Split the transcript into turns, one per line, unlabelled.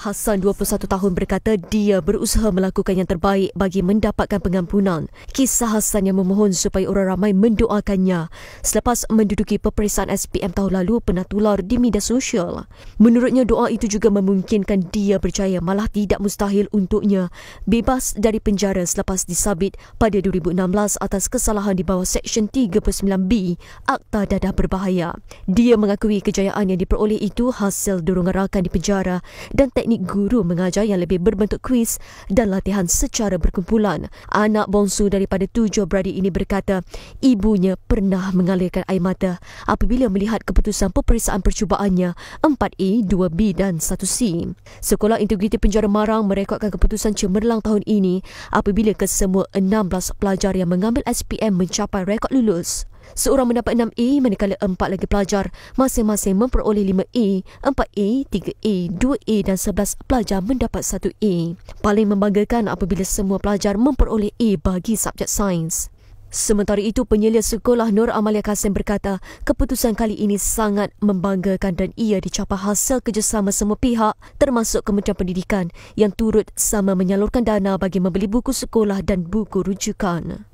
Hassan 21 tahun berkata dia berusaha melakukan yang terbaik bagi mendapatkan pengampunan. Kisah Hassan yang memohon supaya orang ramai mendoakannya selepas menduduki peperiksaan SPM tahun lalu pernah tular di media sosial. Menurutnya doa itu juga memungkinkan dia berjaya malah tidak mustahil untuknya bebas dari penjara selepas disabit pada 2016 atas kesalahan di bawah Seksyen 39B Akta Dadah Berbahaya. Dia mengakui kejayaan yang diperoleh itu hasil dorongan rakan di penjara dan teknik teknik guru mengajar yang lebih berbentuk kuis dan latihan secara berkumpulan. Anak bongsu daripada tujuh beradik ini berkata ibunya pernah mengalirkan air mata apabila melihat keputusan peperiksaan percubaannya 4A, 2B dan 1C. Sekolah Integriti Penjara Marang merekodkan keputusan cemerlang tahun ini apabila kesemua 16 pelajar yang mengambil SPM mencapai rekod lulus. Seorang mendapat 6A e manakala empat lagi pelajar masing-masing memperoleh 5A, 4A, 3A, 2A dan 11 pelajar mendapat 1A. E. Paling membanggakan apabila semua pelajar memperoleh A e bagi subjek sains. Sementara itu, penyelia sekolah Nur Amalia Kasim berkata, keputusan kali ini sangat membanggakan dan ia dicapai hasil kerjasama semua pihak termasuk Kementerian Pendidikan yang turut sama menyalurkan dana bagi membeli buku sekolah dan buku rujukan.